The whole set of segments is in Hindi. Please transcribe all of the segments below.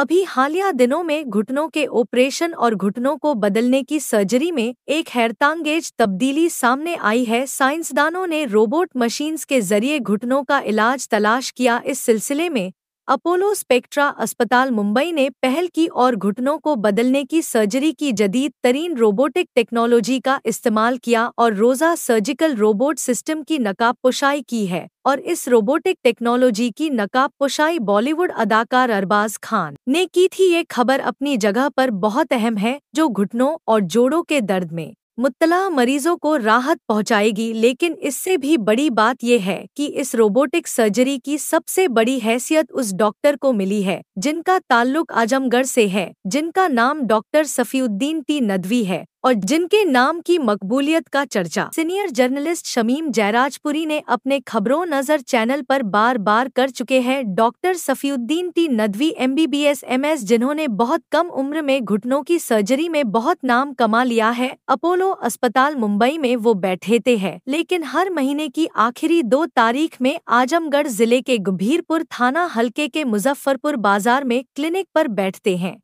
अभी हालिया दिनों में घुटनों के ऑपरेशन और घुटनों को बदलने की सर्जरी में एक हैरतांगेज तब्दीली सामने आई है साइंसदानों ने रोबोट मशीन्स के जरिए घुटनों का इलाज तलाश किया इस सिलसिले में अपोलो स्पेक्ट्रा अस्पताल मुंबई ने पहल की और घुटनों को बदलने की सर्जरी की जदीद तरीन रोबोटिक टेक्नोलॉजी का इस्तेमाल किया और रोजा सर्जिकल रोबोट सिस्टम की नकाब पोशाई की है और इस रोबोटिक टेक्नोलॉजी की नकाब पोशाई बॉलीवुड अदाकार अरबाज खान ने की थी ये खबर अपनी जगह पर बहुत अहम है जो घुटनों और जोड़ों के दर्द में मुत्तला मरीजों को राहत पहुंचाएगी लेकिन इससे भी बड़ी बात यह है कि इस रोबोटिक सर्जरी की सबसे बड़ी हैसियत उस डॉक्टर को मिली है जिनका ताल्लुक आजमगढ़ से है जिनका नाम डॉक्टर सफ़ीउद्दीन टी नदवी है और जिनके नाम की मकबूलियत का चर्चा सीनियर जर्नलिस्ट शमीम जयराजपुरी ने अपने खबरों नजर चैनल पर बार बार कर चुके हैं doctor Safiuddin T Nadvi M B B S M S जिन्होंने बहुत कम उम्र में घुटनों की सर्जरी में बहुत नाम कमा लिया है अपोलो अस्पताल मुंबई में वो बैठे थे है लेकिन हर महीने की आखिरी दो तारीख में आजमगढ़ जिले के गंभीरपुर थाना हल्के के मुजफ्फरपुर बाजार में क्लिनिक पर बैठते हैं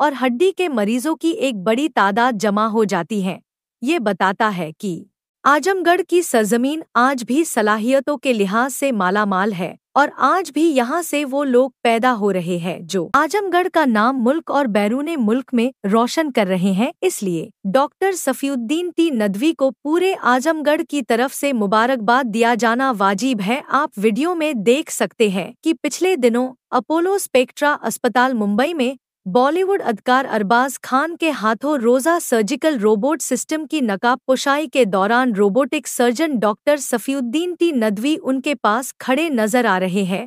और हड्डी के मरीजों की एक बड़ी तादाद जमा हो जाती है ये बताता है कि आजमगढ़ की सरजमीन आज भी सलाहियतों के लिहाज से मालामाल है और आज भी यहाँ से वो लोग पैदा हो रहे हैं जो आजमगढ़ का नाम मुल्क और बैरून मुल्क में रोशन कर रहे हैं इसलिए डॉक्टर सफीउद्दीन टी नदवी को पूरे आजमगढ़ की तरफ से मुबारकबाद दिया जाना वाजिब है आप वीडियो में देख सकते हैं कि पिछले दिनों अपोलो स्पेक्ट्रा अस्पताल मुंबई में बॉलीवुड अदकार अरबाज खान के हाथों रोजा सर्जिकल रोबोट सिस्टम की नकाब पोशाई के दौरान robotic surgeon doctor Safiuddin T Nadvi उनके पास खड़े नजर आ रहे हैं